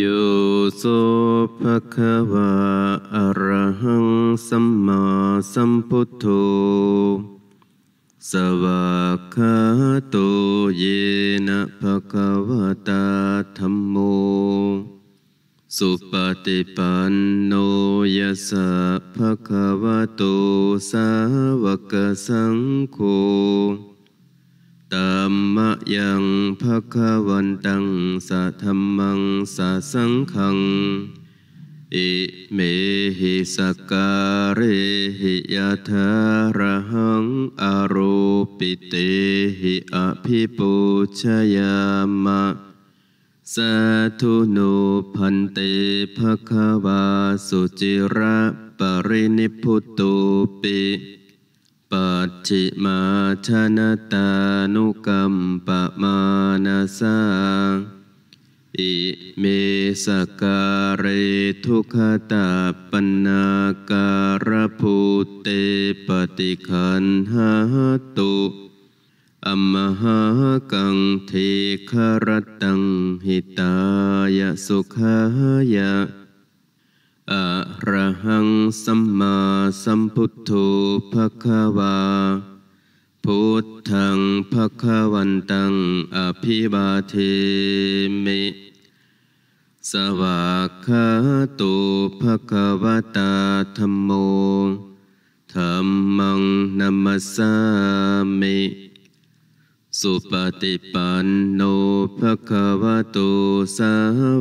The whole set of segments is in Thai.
โยโสภะคะวะอะระหังสัมมาสัมพุทโธ สวากขาโตเยนะภะคะวะตาธัมโม สุปฏิปันโนยัสสะภะคะวะโตสาวกสังโฆามมะยังภะคะวันตังสะธรรมังสะสังขังอิเมหิสการิหิยาทารหังอโรปิเตหิอภิปุชยามะสัทุนุพันเตภะคะวาสุจิระปรินิพุตุปิปัจจิมาชนะตานุกรรมปะมานาสังอิเมสการิทุขตาปนาการภูเตปฏิคันหาตุอมหากังเทคารตังหิตายสุขายาอะระหังสัมมาสัมพุทโธภะคะวาพุทธังภะคะวันตังอภิบาเทมิ สวากขาโตภะคะวะตาธรรมโมธรรมังนัมสามิ สุปฏิปันโนภะคะวะโตสา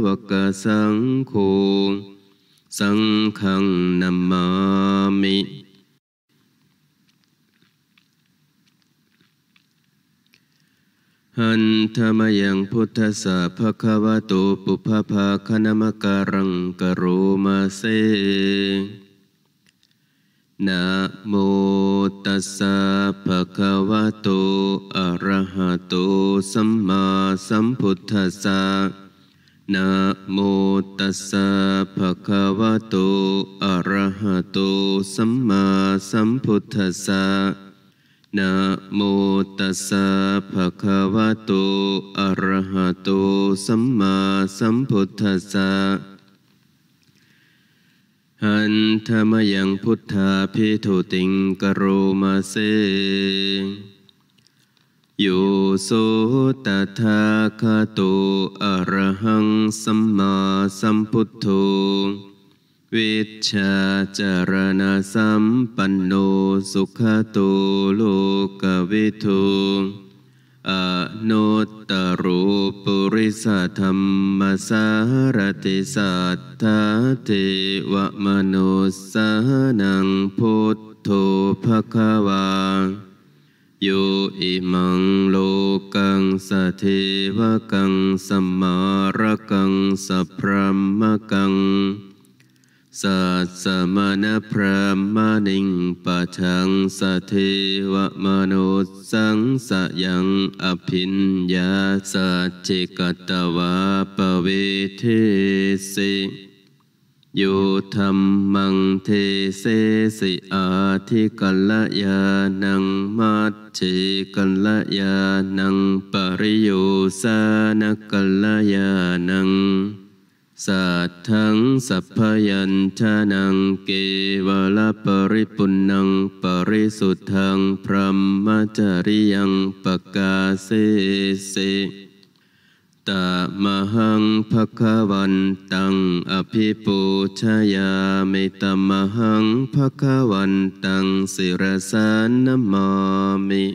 วกสังโฆสังฆังนามามิหันธรรมยังพุทธสพภคะวะโตปุพพาคณมการังกโรมาเซนะโมตัสสะภะคะวะโตอะระหะโตสัมมาสัมพุทธัสสะนะโมตัสสะภะคะวะโต อะระหะโต สัมมาสัมพุทธัสสะนะโมตัสสะภะคะวะโต อะระหะโต สัมมาสัมพุทธัสสะหันธรรมยังพุทธาพิโทติงกโรมาเซโยโสตถาคตโตอรหังสัมมาสัมพุทโธวิชาจารณาสัมปันโนสุขโตโลกเวทุอนุตรูปุริสธรรมสารติสัทธาเทวมนุสานังพุทโธภควาโยอิมังโลกังสเทวกังสัมมารกังสพรมกังสัตสมณพรามานิงปะชังสเทวมโนสังสยังอภินยาสัจจิกตวาปเวเทสิโยธรรมังเทเสสิอาทิกัลยาณังมัจเชกัลยาณังปริโยสานกัลยาณังสัทธังสัพพยัญชนะเกวลาปริปุนังปริสุทธังพรหมจริยังปกาเสสิตามหังภควันตังอภิปูชายาเมตามหังภควันตังสิรสานนมมิ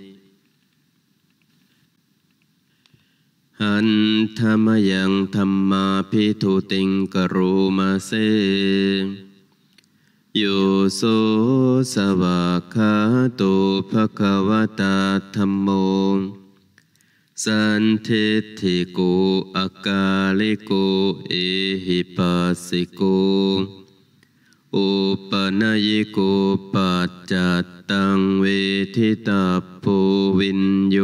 หันธรรมยังธรรมาพิทุติงกรุมาเสโยโสสวากาโตภควตาธรรมโมสันเทติโกอากาลิโกเอหิปัสสิโกอุปนายโกปัจจัตตังเวทิตาโพวินโย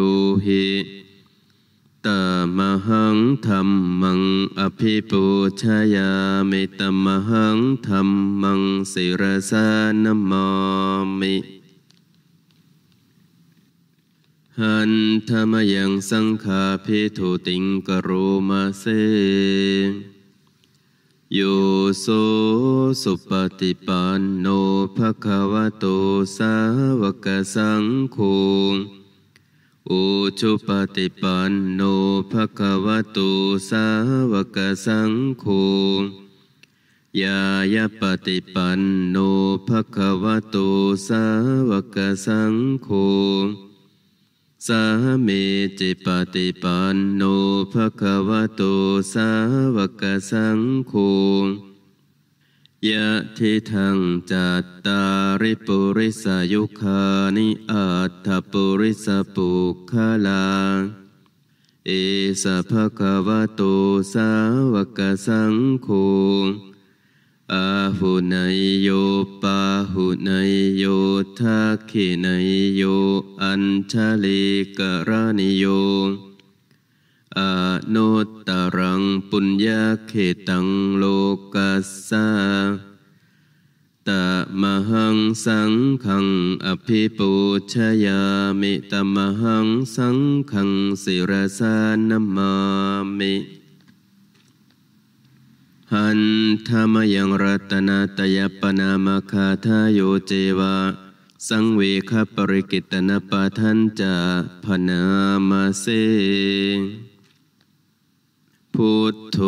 หิตามหังธรรมังอภิปูชายาเมตมหังธรรมังสิรสานมามิหันธรรมยังสังขาพิทุติงกโรมาเสโยโสสุปฏิปันโนภะคะวะโตสาวกสังโฆอุชุปฏิปันโนภะคะวะโตสาวกสังโฆยายปฏิปันโนภะคะวะโตสาวกสังโฆสาเมจิปติปันโนภควโตสาวกสังโฆ ยะทิทังจัตตาริปุริสายุคานิอัตถปุริสปุคลา เอสภควโตสาวกสังโฆอาหุนายโยปาหุนายโยทากขินายโยอัญชาลิกรนิโยอโนตตรังปุญญาเขตังโลกัสสาตมหังสังขังอภิปูชยามิตมหังสังขังสิรสานมามิหันธรรมยังรัตนาตยปนามาคาทาโยเจวะสังเวคปริกิตนาปาทันจะพนามาเซพุทโธ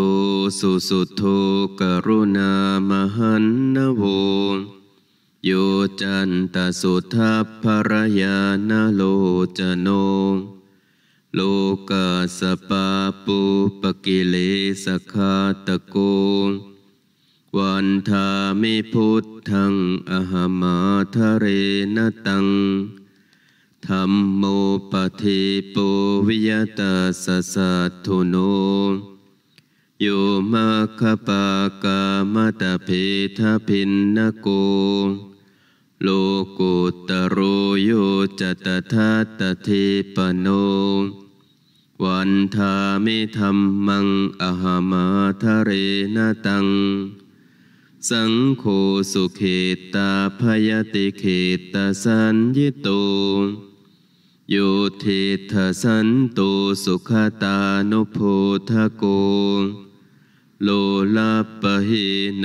สุสุโธกรุณามหันนโวโยจันตสุทัพภรยานโลจโนโลกาสปาปุปกิเลสคาตะโกวันธามิพุทธังอหมาทะเรนตังธรรมโมปฏิปุวิยตาสสะโทุโนโยมาคปากามตะเพทพินนโกโลกุตโรโยจตทาตเทปโน วันธามมธรรมังอหามาทะเรนตัง สังโฆสุเขตาพยติเขตาสัญญิโตโยเทาสันโตสุขตานุโพธโก โลลาปะเฮโน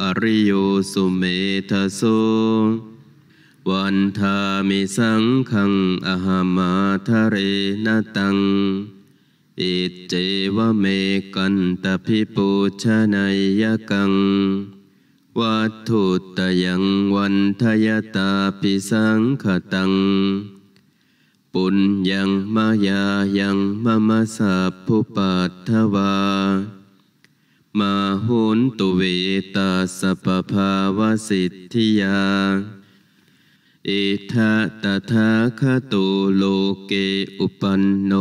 อริโยสุเมทโสวันทามิสังขังอหามาทะเรนตัง อิเจวเมกันตพิปูชนายยกัง วัตถุตยังวันทยตาปิสังขตัง ปุญญังมายายังมมะสาภุปัตถวามาหุนตุเวตาสปภาวสิทธิยาเอทัตถาคโตโลเกอุปันโน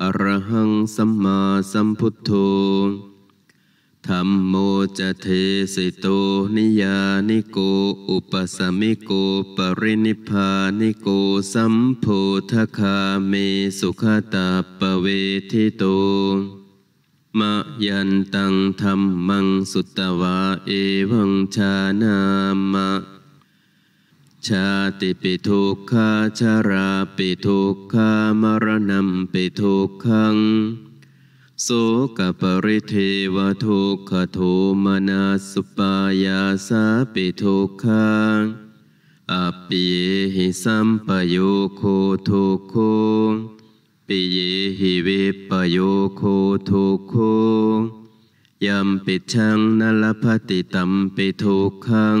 อรหังสัมมาสัมพุทโธธรรมโมจะเทสิโตนิยานิโกอุปสมิโกปรินิพานิโกสัมโพธคาเมสุขตาปเวทิโตมะยันตังธรรมังสุตตวาเอวังชานามะชาติปิทุกขาชาราปิทุกขามรณะปิทุกขังโสกปริเทวทุกขโทมนาสุปายาสาปิทุกขงอปิเยหิสัมปโยโคทุกโคปิเยหิวิปโยโคทุกโคยัมปิชังนลพติตัมปิทุกขัง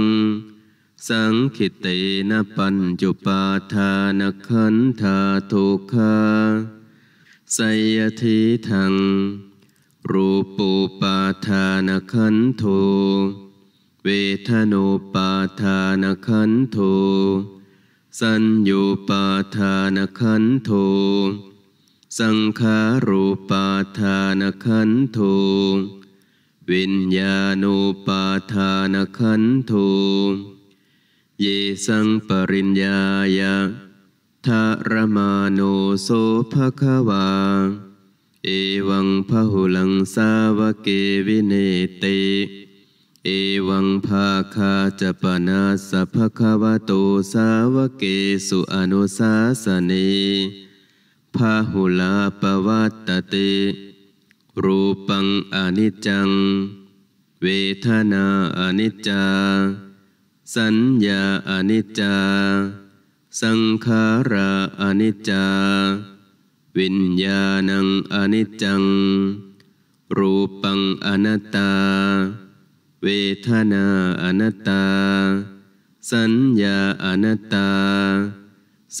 สังคิเตนะปัญจุปาทานขันธาทุคาสยทิทังรูปุปาทานขันโท เวทโนปาทานขันโทสัญญูปาทานขันโท สังขารูปาทานขันโทวิญญาณุปาทานขันโทเยสังปริญญายะทารมาโนโสภควา เอวังพหุลังสาวเกวิเนเตเอวังภาคาจปนาสภควโตสาวเกสุอนุสาสเนพาหุลาปวัตเต รูปังอนิจจัง เวทนาอนิจจาสัญญาอนิจจา สังขาราอนิจจา วิญญาณังอนิจจัง รูปังอนัตตา เวทนาอนัตตา สัญญาอนัตตา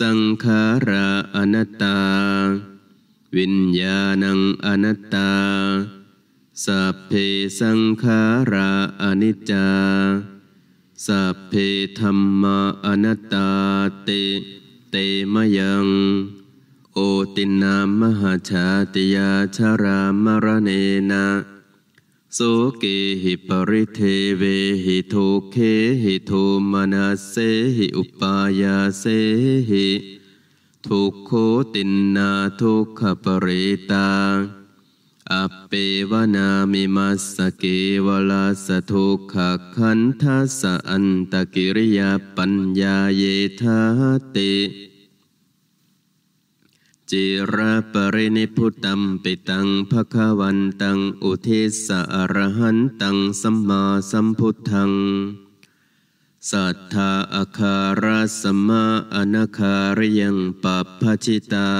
สังขาราอนัตตา วิญญาณังอนัตตาสัพเพสังขาราอนิจจาสัพเพธรรมาอนัตตาเตเตมยังโอตินามมหาชาติยาชารามรเนนะโสเกหิปริเทเวหิทุเคหิทุมนาเสหิอุปายาเสหิทุโคตินนาทุกขปริตาอเปวนามิมัสเกวลาสทุกขคันทัสอันตกิริยาปัญญาเยธาเตจิระปรินิพุตัมปิตังภควันตังอุเทสะอรหันตังสัมมาสัมพุทธังสัทธาอาคาราสมะอนาคาริยังปัพพชิตา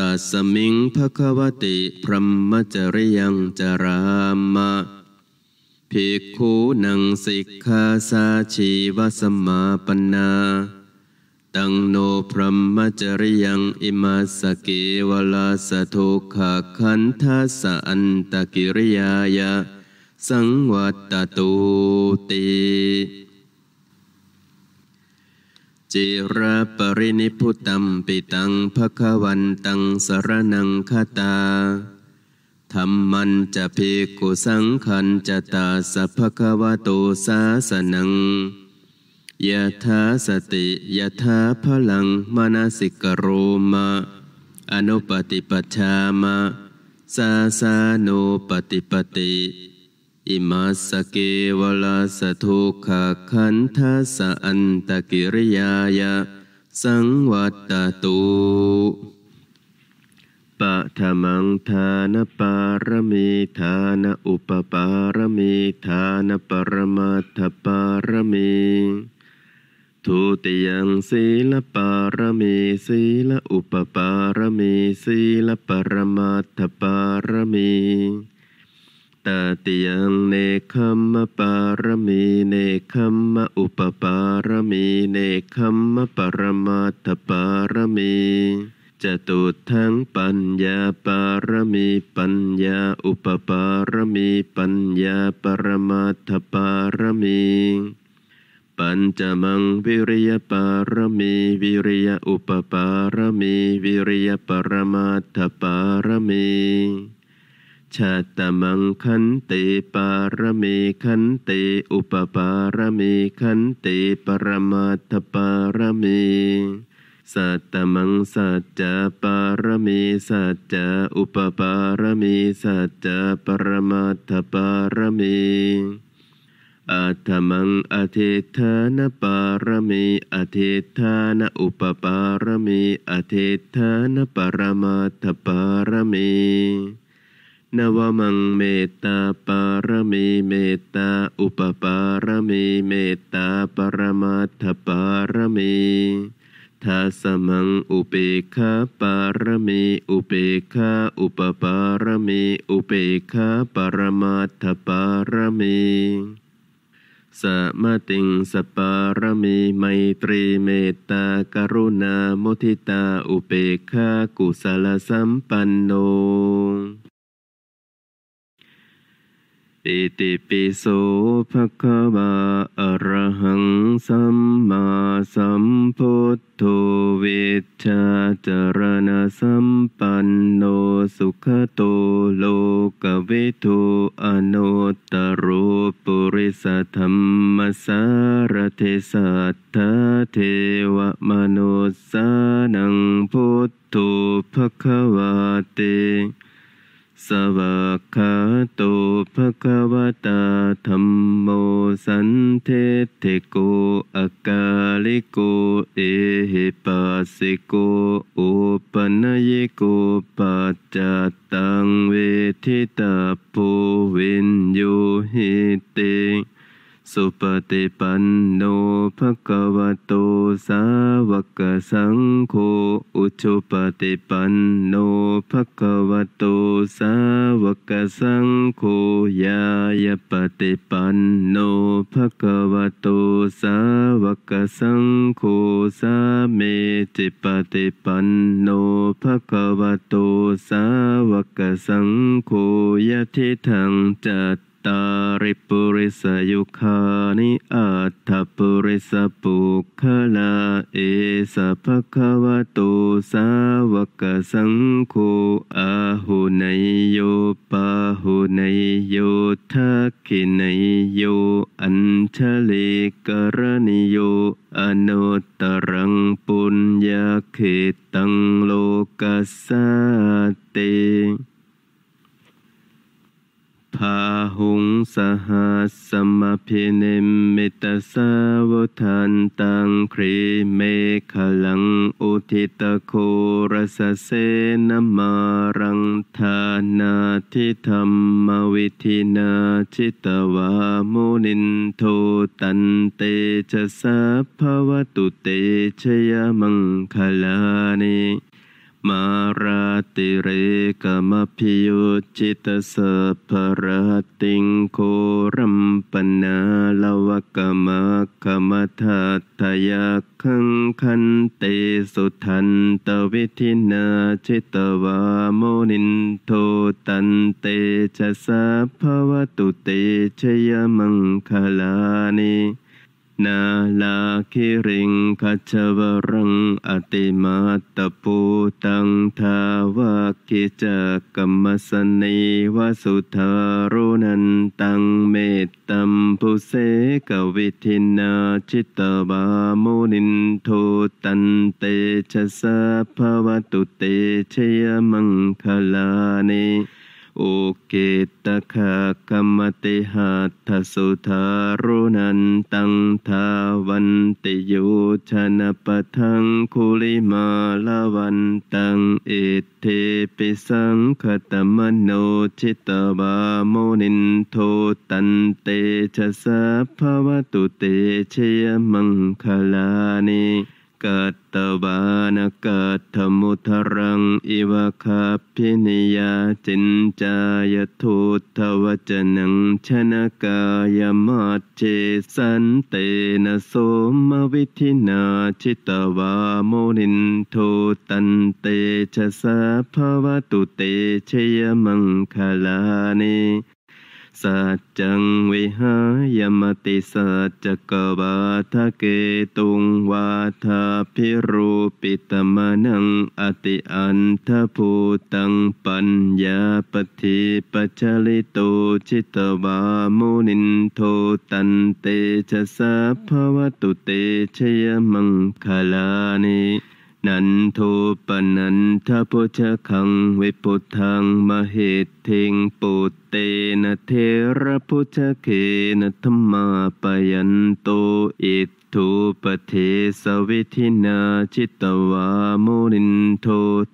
ตัสมิงภควติพรหมจริยังจารามะภิกขุนังสิกขาสาชีวสมาปนาตังโนพรหมจริยังอิมาสเกวลาสทุขาคันทัสอันตกิริยายะสังวัตตุตีจิระปรินิพุตัมปิตังภะคะวันตังสรนังคตาธรรมันจะเพกุสังขันจะตาสภะคะวะโตสาสนัง ยะถาสติยะถาพลังมนาสิกโรมะอนุปติปัชามะสาสานุปติปติอิมาสเกวลาสทุขะขันทะสอันตกิริยายะสังวัตตุปะธมังทานปารมีทานอุปปารมีทานปรมาทปารมีทุติยังสีลปารมีสีลอุปปารมีสีลปรมาทปารมีตติยังเนคัมมะปารมีเนคัมมะอุปปารมีเนคัมมะปรมัตปารมีจตุทั้งปัญญาปารมีปัญญาอุปปารมีปัญญาปรมตถปารมีปัญจมังวิริยปารมีวิริยอุปปารมีวิริยปรมตถปารมีชาตมังคันเตปารเมคันเตอุปปารเมคันเตปรมาทปารเมสัตตมังสัจจปารมสัจจอุปปารมสัจจปรมาทปารมอัตมังอธิธานปารมีอธิธานอุปปารมีอธิธานปรมาทปารมีนวมังเมตตาปารมีเมตตาอุปปารมีเมตตาปรมัตถปารมีทาสมังอุเปคาปารมีอุเปคาอุปปารมีอุเปคาปรมัตถปารมีสัมติงสปารมีไมตรีเมตตากรุณามุทิตาอุเปคากุศลสัมปันโนปิติปิโสภะคะวะอะระหังสัมมาสัมพุทโธวิชาจรณะสัมปันโนสุขโตโลกววทุอนุตตรูปุริสธรรมสารเทสัตถเทวมนุสสานังพุทโธภะคะวะเตสวากาโตภะคะวะตาธรรมโมสันเทเทโกอกาลิโกเอหิปัสสิโกอปนยโกปัจจตังเวทิตาภูวินโยหิเตสุปฏิปันโนภะคะวะโตสาวกสังโฆอุชุปฏิปันโนภะคะวะโตสาวกสังโฆยายปฏิปันโนภะคะวะโตสาวกสังโฆสาเมติปฏิปันโนภะคะวะโตสาวกสังโฆยะทิทังจัตตาริปุริสยุคานิอัตถปุริสปุคลาเอสภะคะวะโตสาวกสังโฆอาหุไนโยปาหุไนโยทักขิไนโยอัญชเลกรณิโยอนุตรังปุญญาเขตังโลกัสสเตพาหุงสหัสสมพิเนมเมตสาวทันตังครีเมฆลังอุทิตโครสเสนมารังธานาทิธรรมวิธินาจิตวามุนินโทตันเตชะสาภวตุเตชยมังคลานิมาราติเรกมพิยุจิตสะพรติงโครัมปนาลวกมะกมทัตยาคังคันเตสุทันตวิธินาจิตวามนินโทตันเตจะสัพพวตุเตชยมังคลานีนาลาคิริงคัจวรังอติมาตปูตังทาวากิจักกรรมสนีวสุธารุนันตังเมตตัมปุเสกวิทินาจิตตบามุนินโทตันเตชะสะภวตุเตชยมังคลานิโอเกตคากรมเตหัตถสุธารุนันตังทาวันติโยชนะปะทังคุลิมาลาวันตังเอเทปิสังคตมโนชิตวาโมนินโทตันเตชะสะภวตุเตชยมังคลานิกัตตวานกาตถมุทรังอิวะคาพินิยาจินจายทุทวจนังชนะกายมาเจสันเตนะโสมวิธินาชิตวาโมนินโทตันเตชะสาภาวตุเตชยมังคลานีสัจจังวิหายมติสัจจกวาทะเกตุงวาทาพิรูปิตมนังอติอันทภูตังปัญญาปฏิปัจลิโตจิตวามุนินโทตันเตชะสาภวตุเตชยมังคลานินันโทปนันทโพชคังเวปุทังมเหตเทงปุตเตนะเทระโพชเคนะธรรมาปยันโตอิตทุปเทสวิทินาจิตวามุนินโท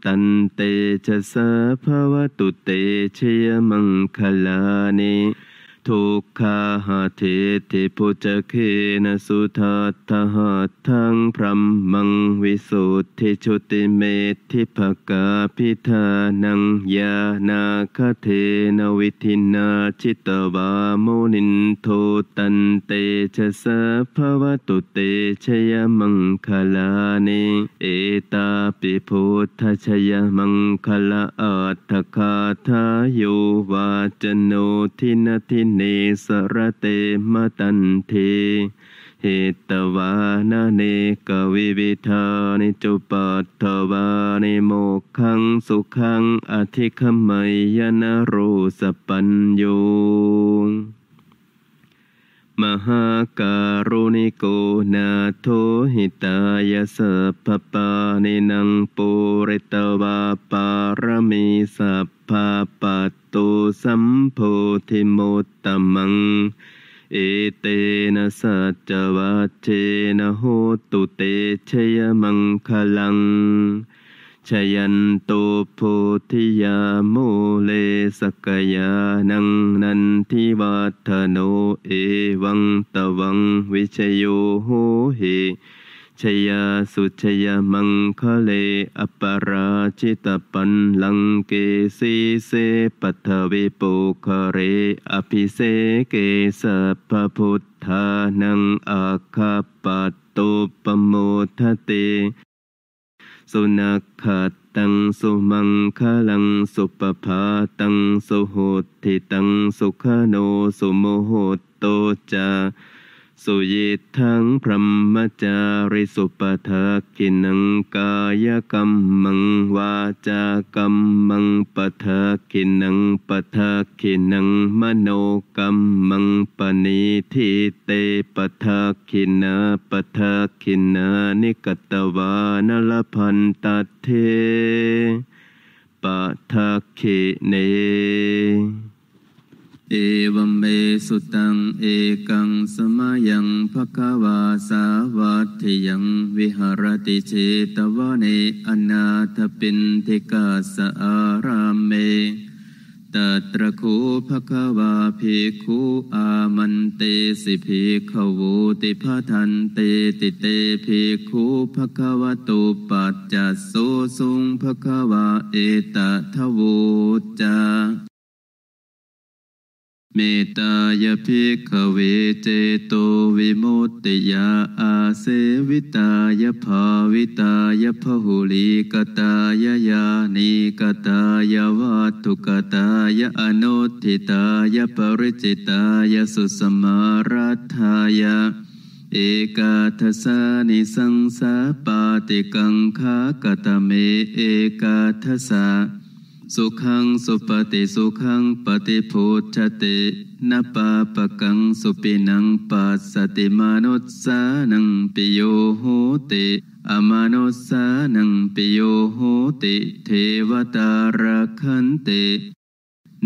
ตันเตชะสาภาวตุเตชยมังคลานิทุกขาหเทติพุจเคนะสุทัตถหัทังพรหมังวิสุทธิชุติเมธิภกาพิธานังยานาคเทนวิทินาจิตวามมนินโทตันเตชะสะภวตุเตชยมังคลานิเอตาปิพุทธชยมังคลาอัตถคาทาโยวาจโนทินทินเนสรเตมตันเทเหตวานาเนกวิวิธานิจุปัตถวานิโมขังสุขัง อธิคมัยยนโรสปัญโยมหาการุณิโกนาโทหิตายสัพปานินังปุริตวาปารมีสัพพาปัตโตสัมโพธิโมตตมังเอเตนะสัจวัชเชนะโหตุเตชยมังคลังชยันโตุพธิยาโมเลสกยานังนันทิวัฒโนเอวังตวังวิชโยโหเหชยาสุชยามังคะเลอปราชิตปันลังเกสีเสปัทวิปุคเรอภิเสเกสะพพุทธานังอาคาปัตตุปโมทเตสุนัขขตัง สุมังคลัง สุปภาตังสุโหติตัง สุขโนสุโมโหตโตจาสุยิทังพรหมจาริสุปทากินังกายกรรมังวาจากรรมังปทากินังปทากินังมโนกรรมังปณิทิเตปทากินาปทากินานิกตวานลพันตเทปทาคิเนเอวัมเมสุตัง เอกัง สมายังภควาสาวัตยังวิหารติเชตวะเนอนาถปินทิกาสอารามเมตตระคูภควาภิกขุอามันเตสิภิกขวุติพทันเตติเตภิกขุภควตุปัจจโสสุงภควา เอตทวูจาเมตายพิกขเวเจโตวิมุตติยาอาเสวิตายภาวิตายพหุลิกตายญาณิกตายวัตถุกตายอนุทิตายปริจิตายสุสมารัฐายาเอกาทสานิสังสาปาติกังขากตเมเอกาทสาสุขังสุปฏิสุขังปฏิโพชตินปาปะกังสุปินังปัสสติมานุสสานังปิโยโหติอมานุสสานังปิโยโหติเทวตารัคันติ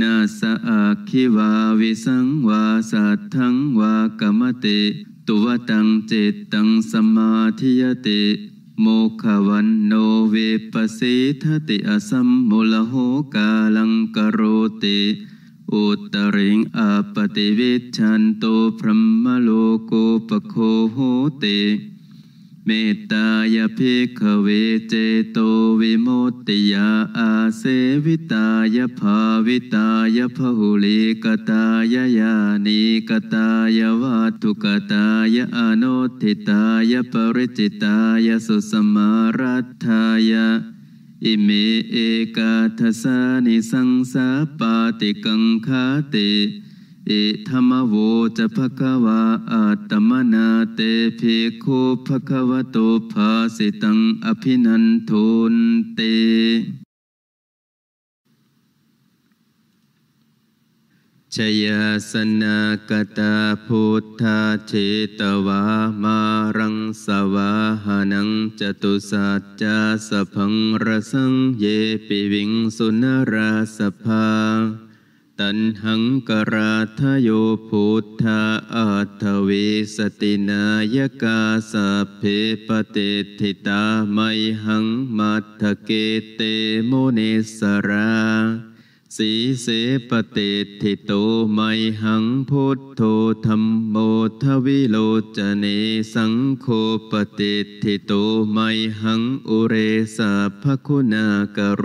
นาสะอาคิวาวิสังวาสัทธังวากรรมติตุวตังเจตตังสมาธิยติโมขวันโนเวปสิทติอสัมมุลโหกาลังกโรติอุตริงอปติวิชันโตพรหมโลโกปโคโหติเมตตายาภิกขเวเจโตวิมุตติยาอาเสวิตายภาวิตายาหุลิกตายญาณิกตายวัตถุกตายอนุทิตายปริจิตายสุสมารัตทายาอิเมเอกาทสานิสังสาปาติกังคาติอิธรรมโวจะภควะอัตมนาเตภิกขุภควะโตภาสิตังอภินันทุนเตชยาสนากตาพุทธาเชตวามารังสวาหานังจตุสัจจาสพังระสังเยปิวิงสุนราสภาตันหังกราทโยพุทธาอัตเวสตินายกาสัเพปเตทิตาไมหังมัทเกเตโมเนสรา สีเสปเตทิโตไมหังพุทโธธรรมโมทวิโลจเนสังโฆปเตทิโตไมหังอุเรสาภคุณากโร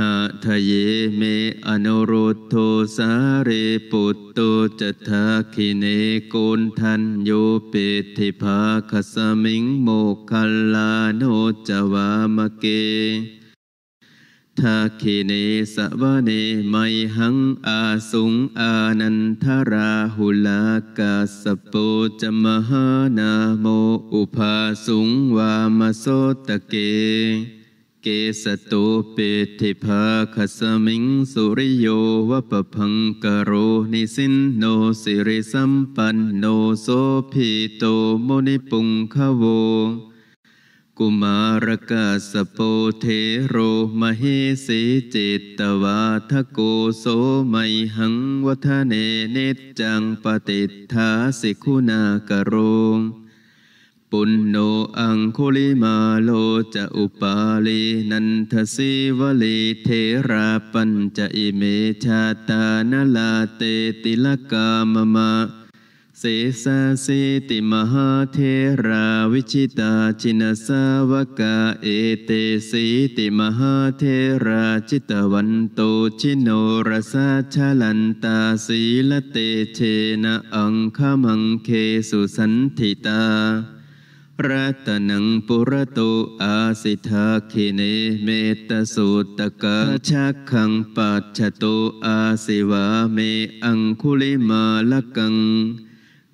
หะทะเยเมอนุรุตโทสาเรปุตโตจัตถาคิเนโกนทันโยเปติภาคสมิงโมคัลลาโนจวามเกทาคิเนสวะเนไมหังอาสุงอานันทราหุลากาสโปจมหานาโมอุภาสุงวามโสตเกเกสตุปิทิภาคสมิงสุริโยวะปะพังกโรนิสินโนสิริสัมปันโนโสภิโตมนิปุงคโวกุมารกาสโปเทโรมเหสิจิตตวาทโกโสไมหังวัฒเนเนจจังปฏิทาสิคุณากโรงปุณโนอังคุลิมาโลจะอุปาลี นันทสิวลีเทราปัญจะอิเมชาตานลาเตติลกามมะเสสาสิติมหาเทราวิชิตาชินสาวกาเอเตสิติมหาเทราจิตวันโตชิโนรสาชาลันตาสีละเตเชนะอังคมังเคสุสันติตารัตนังปุระโตอาสิทาคิเน เมตสุตกะชักขังปัจฉโตอาสิวาเม อังคุลิมาลกัง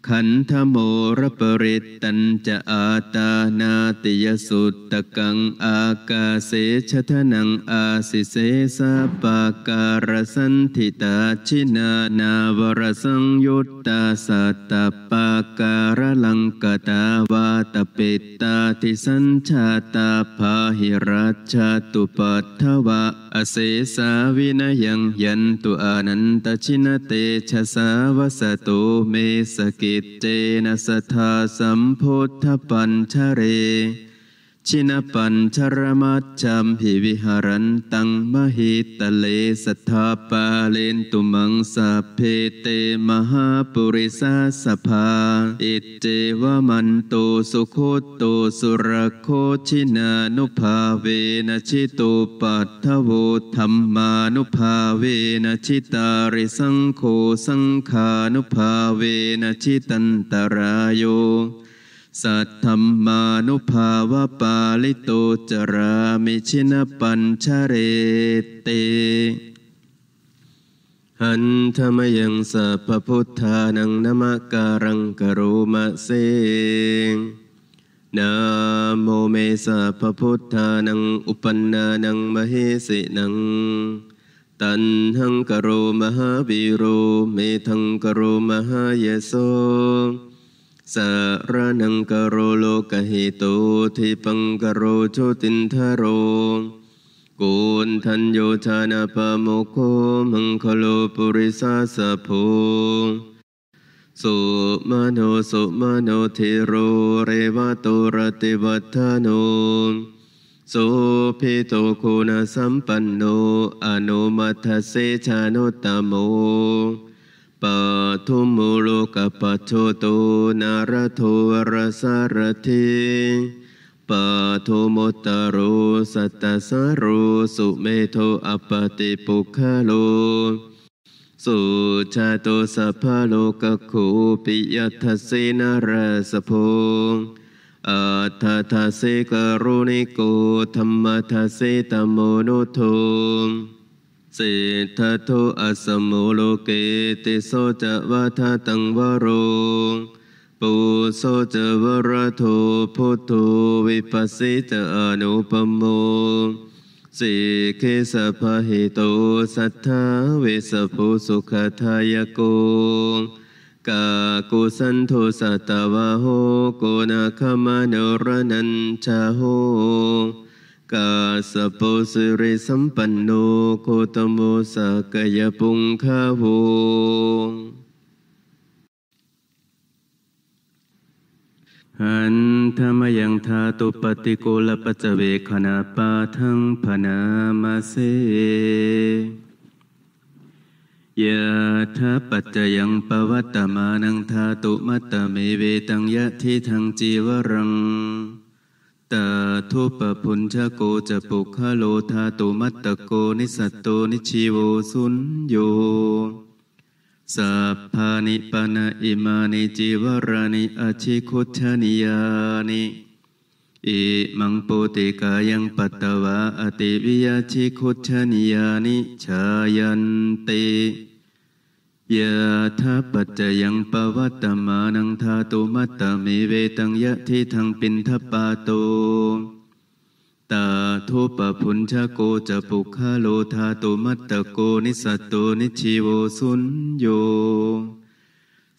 ขันธโมรปริตตัญจะอาตานาติยสุตตะกัง อากาเสชทนังอาสิเสสะปาการสันทิตาชินานาวรสังยุตตาสัตตปาการลังกตาวาตปิตาทิสัญชาตาพาหิรัชาตุปัตถวะอเสสาวินยังยันตุอนันตชินเตชะสาวสตุเมสกิจเจนะสทาสัมพุทธปัญชเรชินปัญชรมาจามหิวิหารันตังมหิตเลสัทธาปาเลนตุมังสาเพเตมหาปุริสาสภาอิเจวมันโตสุโคโตสุรโคชินานุภาเวนะชิโตปัตถโวธรรมานุภาเวนะชิตาริสังโคสังขานุภาเวนะชิตันตรายโยสัทธรรมานุภาวะปาลิโตจรามิชินปัญชเรเตหันธรรมยังสัพพุทธานังนมการังกรุมะเสงนมโมเมสัพพุทธานังอุปันนานังมเหสินัง ตันหังกรุมหาบิโรเมทังกรุมหายโสสารนังกโรโลกหิตตทิปังกโรโชตินทโรกูนทันโยชานาปโมโคมังคโลปุริสาสะโพสุมาโนสุมาโนทิโรเรวตุรติวัฒโนโสพิโตโคนาสัมปันโนอนุมัทเสชานุตโมปาทุมโลกปัจโโตนารโทรสารทิปาทุมตโรสัตสารุสุเมโทอปติปุคโลสุชาโตสัพพโลกโคปิยัตเสนารสโงอัตถัสกรุณิโกธรรมทัสตโมโนโทสิทธทุอสมุโลเกติโสจวัฏตังวโรปุโสจวรโทพุทโธวิปัสสิตอนุปโมสิกิสภะหิโตสัทธาเวสภูสุขทายโกกากุสันโทสัตวะโหโกนาคมานรนัญชาโหกาสปุสิริสัมปันโนโคตโมสกยปุงคาโวอันธรรมยังธาตุปฏิโกลปัจเวคณาปาทังพนามาเสยะทาปัจจยังปวัตตมานังธาตุมัตตเมเวตังยะทิทังจีวรังตาทุปปุญชโกจะปุคโลธาตุมัตตโกนิสัตโตนิชิโวสุญโยสัพพานิปนะอิมานิจิวรานิอชิคุชนิยานิอิมังโปติกายังปัตตวะอติวิยาชิคุชนิยานิชายันติยะทัปัจจยังปวัตตมานังธาตุมัตตมิเวตังยะทิทังปินทปาโต ตาทุปพุญชโกจะปุคะโลธาตุมัตตโกนิสัตโตนิชิโวสุญโย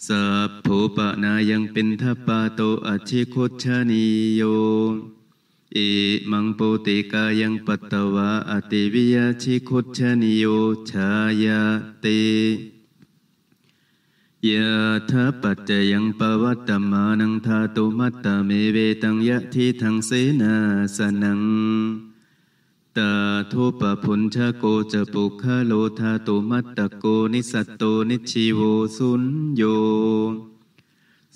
สัพโภปะนายังปินทปาโตอชิโคชานิโยอิมังโปติกายังปัตตวะอติวิยาชิโคชานิโยชายาติยะทัปัจจยังปวัตตมานังธาตุมัตตเมเวตังยะทิทังเสนาสนังตาทุปพุญชะโกจะปุคโลธาตุมัตตโกนิสัตโตนิชีโวสุญโย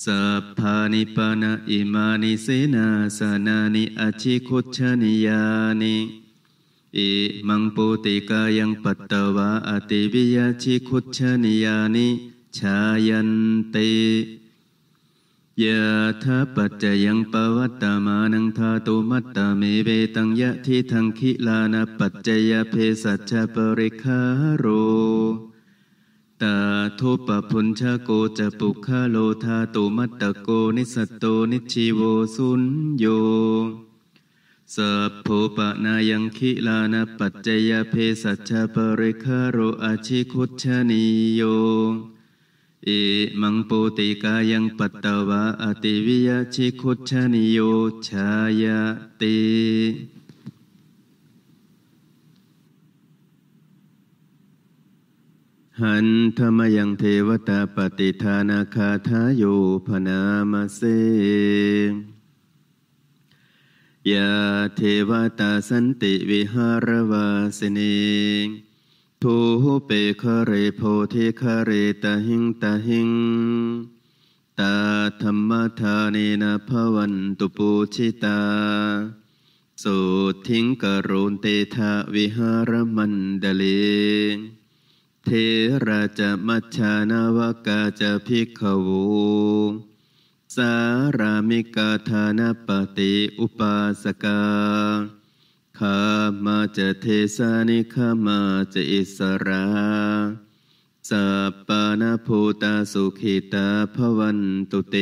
สัพพานิปานาอิมานิเสนาสนานิอาชิคุชนิยานิอิมังปุติกายังปัตตวะอติวิยาชิคุชนิยานิชายันติยะทัปัจจยังปวัตตมานังธาตุมัตตเมเบตังยะทิทังคิลานะปัจจยเพสัจชปริคาโรตาทุปพุญชะโกจะปุคาโลธาตุมัตตโกนิสตโตนิชิโวสุญโยสัพโพปะนายังคิลานาปัจจยเพสัชปริคาโรอาชิคุชนิโยเอมังปุติกายังปัตตวะอติวิยชิคุชนิโยชายตหันธรรมยังเทวตาปฏิทานาคาทาโยพนามเสยาเทวตาสันติวิหารวาสเนงทูเปคะเรโพธิคะเรตหิงตหิงตาธรรมธานีนาภวันตุปูชิตาสุทิงกรุณเตทะวิหารมันเดลิงเทราจะมัชานาวกาจะพิกขวูสารามิกาธานปฏิอุปาสกาขามาจะเทสานิขามาจะอิสระสัปปานาภูตาสุขิตาภวันตุเต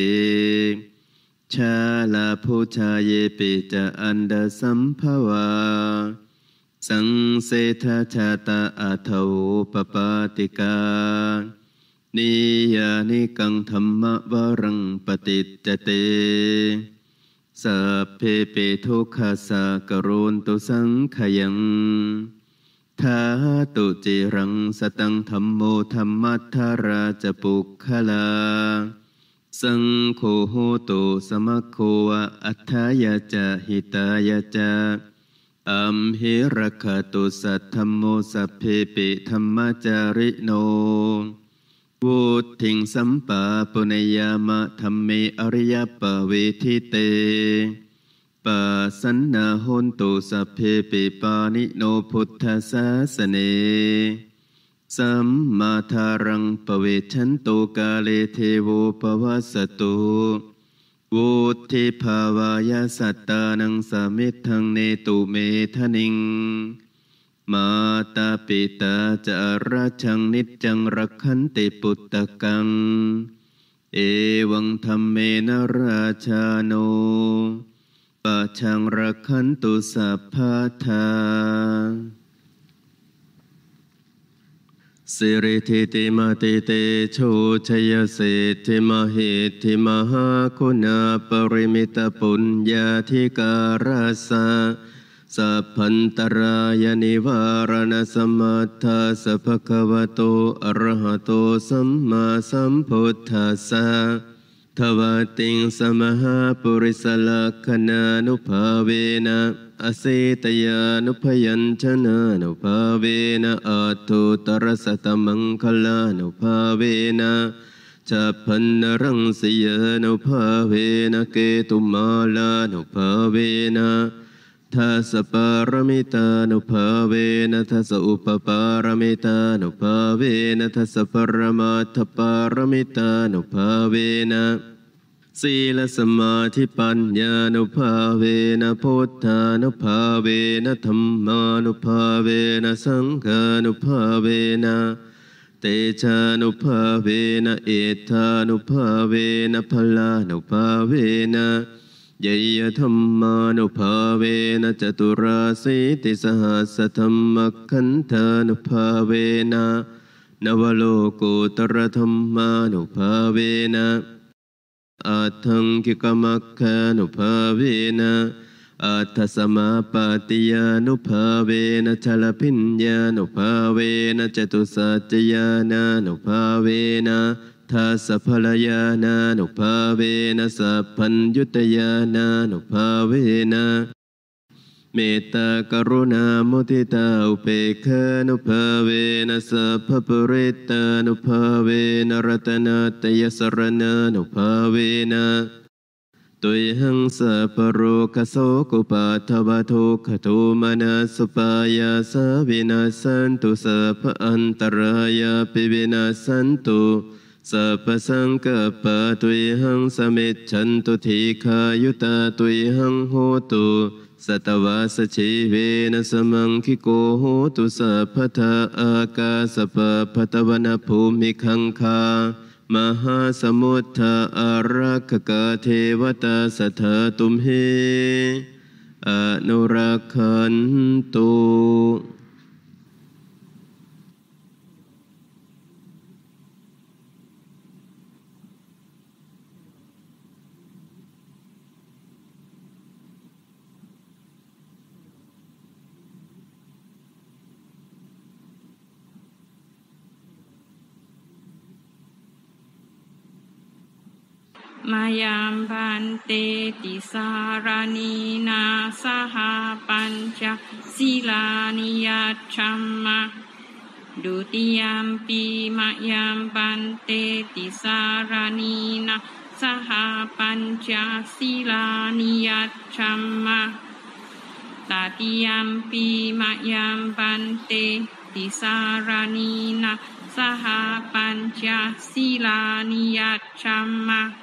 ชาลาภูชาเยปิจะอันดาสัมภวาสังเสทชาตาอัทโวปปาติกานิยานิกังธรรมวรังปฏิจเตสัพเพเปทุกขสากรุณตุสังขยังทาตุจิรังสตังธรรมโมธรรมัทราจปุคขลาสังโฆโหตุสมะโควะอัธยาจะหิตายาจะอัมเหรคตุสัทธรรมโมสัพเพปิธรรมจาริโนวุติงสัมปะปุเนยามะธรรมเมอริยปะเวทิเตปะสันนาหหนตุสัพเพปิปานิโนพุทธสาสเนสัมมาทารังปเวชันตุกาเลเทโวปวัสตุวุติภาวายสัตตานังสมิทังเนตุเมทนิงมาตาปิตาจาระชังนิจังรักขันติปุตตะกัง เอวังธรรมเมนะราชาโนปะชังรักขันตุสัพพาทาสิริทิติมาติเตโชชยเศษทิมาหตธิมหาคุณาปริมิตปุญญาธิการาสาสัพพันตรายนิวารณสมัทธาสัพพะวโตอรหะโตสัมมาสัมพุทธัสสะทวติงสมหาปุริสลักขณานุภาเวนะอเสตยานุพยัญชนะนุภาเวนะอัตุตรสตมังคลานุภาเวนะชาพันนรังสยานุภาเวนะเกตุมาลานุภาเวนะทัสปารมิตานุภาเวนทัสอุปปารมิตานุภาเวนทัสปรมาทปารมิตานุภาเวนะสีลสมาธิปัญญานุภาเวนะพุทธานุภาเวนะธรรมานุภาเวนะสังฆานุภาเวนะเตชานุภาเวนะเอธานุภาเวนะพลานุภาเวนะยยธรรมานุภาเวนะจตุราสิติสหัสธรรมคันธานุภาเวนะนวโลกุตรธรรมานุภาเวนะอัตถังคิกมัคคานุภาเวนะอัตถสมาปาติยานุภาเวนะชลพิญญานุภาเวนะจตุสัจญานานุภาเวนะทาสัพพลยานานุภาเวนะสัพพัญญุตยานานุภาเวนะเมตตากรุณามุติตาอุเปกานุภาเวนะสัพพปริตานุภาเวนรัตนาตยสรณานุภาเวนะตุยหังสัพโรคโสกุปตทวโทขทุมนาสุปายาสวินาสันตุสัพอันตรายาปิวินาสันตุสัพสังกัปะตุยหังสมิจฉันตุทีขายุตาตุยหังโหตุสตวาสชีเวนะสมังคิโกโหตุสัพพทาอากาสัพพตวนภูมิคังคามหาสมุทธาอารักกะเทวตาสัธาตุมเหอนุรักขันตุ mayam bante di sarani na saha panca sila niat chama dutiam pi mayam bante na saha panca sila niat chama tatiam pi mayam bante na saha panca sila niat chama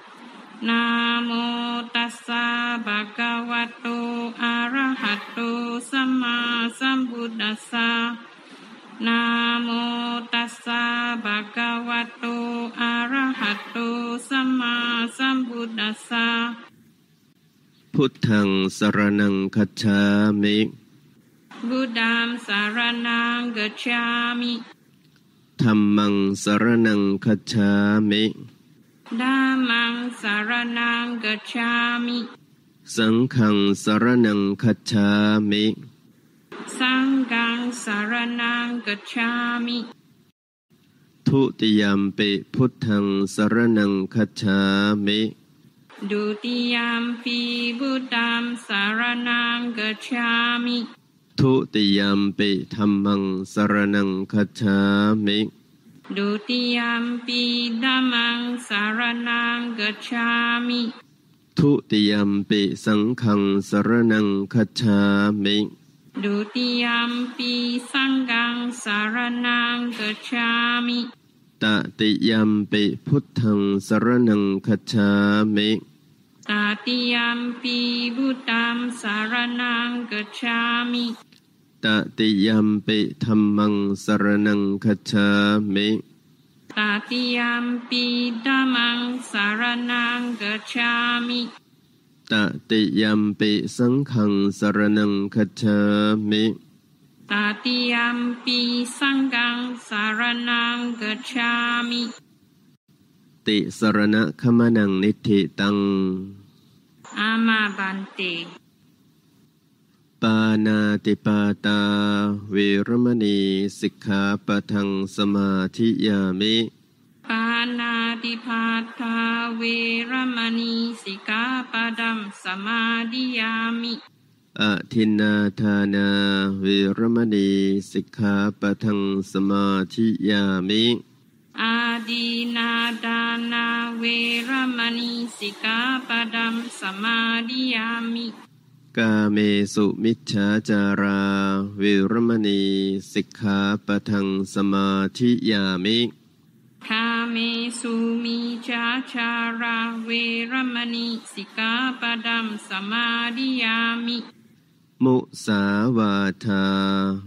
นะโมตัสสะภะคะวะโตอะระหะโตสัมมาสัมพุทธัสสะนะโมตัสสะภะคะวะโตอะระหะโตสัมมาสัมพุทธัสสะพุทธังสรณังคัจฉามิบุดัมสารนังกัจฉามิ ธัมมังสรนังคัจฉามิสารนังกัจฉามิ สังฆังสารนังกัจฉามิ สังฆังสารนังกัจฉามิ ทุติยมปิพุทธังสารนังกัจฉามิดุติยมปิพุทธังสารนังกัจฉามิ ทุติยมปิธรรมังสารนังกัจฉามิดุติยมปีดัมังสารนังกัจฉามิ ทุติยมปีสังขังสารนังคัจฉามิดุติยมปีสังกังสารนังกัจฉามิตติยมปีพุทธังสารนังคัจฉามิ ตติยมปีบุตังสารนังกัจฉามิตติยมปิธรรมังสรนังคชามิตติยมปิธรรมังสรนังคชามิตติยมปิสังขังสรนังคชามิตติยมปิสังขังสรนังคชามิติสรณะขมนังนิธิตังอามาบันเตปานาติปาตาเวรมณีสิกขาปะทังสมาธิยามิ ปานาติปาตาเวรมณีสิกขาปะดัมสมาธิยามิอทินาทานาเวรมณีสิกขาปะทังสมาธิยามิอาดีนาดานาเวรมณีสิกขาปะดัมสมาธิยามิกาเมสุมิจฉาจาราวิรมณีสิกขาปทังสมาธิยามิกาเมสุมิจาจาราวิรมณีสิกขาปดัมสมาดิยามิ มุสาวาทา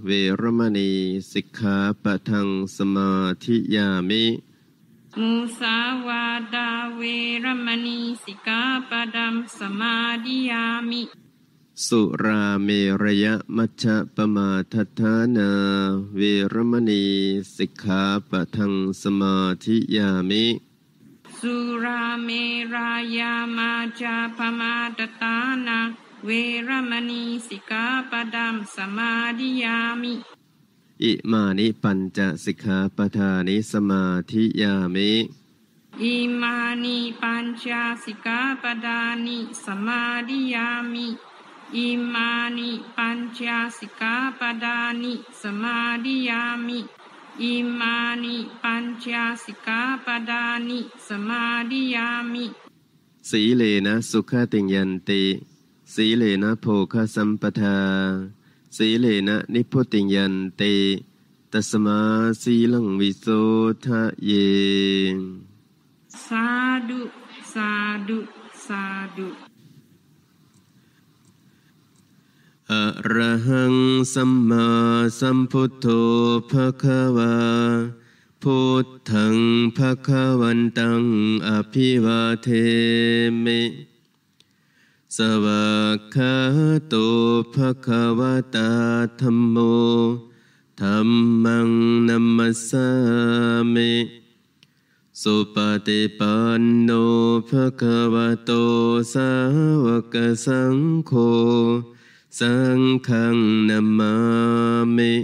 เวรมณีสิกขาปทังสมาธิยามิ มุสาวาดาเวรมณีสิกขาปดัมสมาดิยามิสุราเมรยะมัชฌะปมาทัฏฐานา เวรมณีสิกขาปะทังสมาธิยามิ สุราเมรายามัชฌะปมาทัฏฐานาเวรมณีสิกขาปะดัมสมาธิยามิ อิมานิปัญจสิกขาปทานิสมาธิยามิอิมานิปัญจสิกขาปทานิสมาธิยามิอิมานิปัญจสิกาปดานิสมาดิยามิอิมานิปัญจสิกาปดานิสมาดิยามิสีเลนะสุขะติยันติ สีเลนะโภคสัมปทาสีเลนะนิพุติยันติตัสมาสีลังวิโสทะเยสาดุสาดุสาดุอะระหังสัมมาสัมพุทโธภะคะวาพุทธังภะคะวันตังอภิวาเทมิสวากขาโตภะคะวะตาธรรมโมธรรมังนัมมัสสามิสุปฏิปันโนภะคะวะโตสาวกสังโฆสังฆังนามามิ